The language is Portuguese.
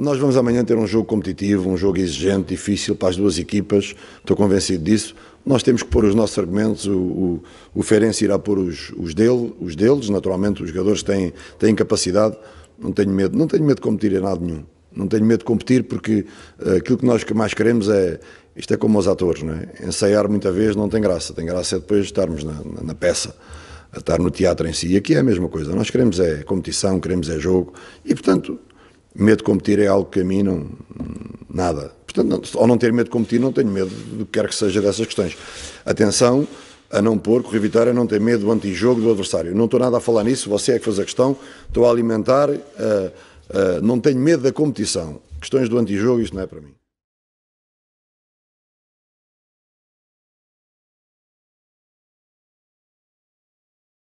Nós vamos amanhã ter um jogo competitivo, um jogo exigente, difícil para as duas equipas, estou convencido disso. Nós temos que pôr os nossos argumentos, o, o, o Ferenc irá pôr os, os, dele, os deles, naturalmente os jogadores têm, têm capacidade, não tenho medo, não tenho medo de competir em nada nenhum. Não tenho medo de competir porque eh, aquilo que nós mais queremos é. Isto é como os atores, não é? Ensaiar muita vez não tem graça, tem graça é depois estarmos na, na, na peça a estar no teatro em si. E aqui é a mesma coisa. Nós queremos é competição, queremos é jogo e, portanto, medo de competir é algo que a mim não. nada. Portanto, ao não ter medo de competir, não tenho medo do que quer que seja dessas questões. Atenção a não pôr, correr vitória, não ter medo do antijogo do adversário. Não estou nada a falar nisso, você é que faz a questão, estou a alimentar, uh, uh, não tenho medo da competição. Questões do antijogo, isto não é para mim.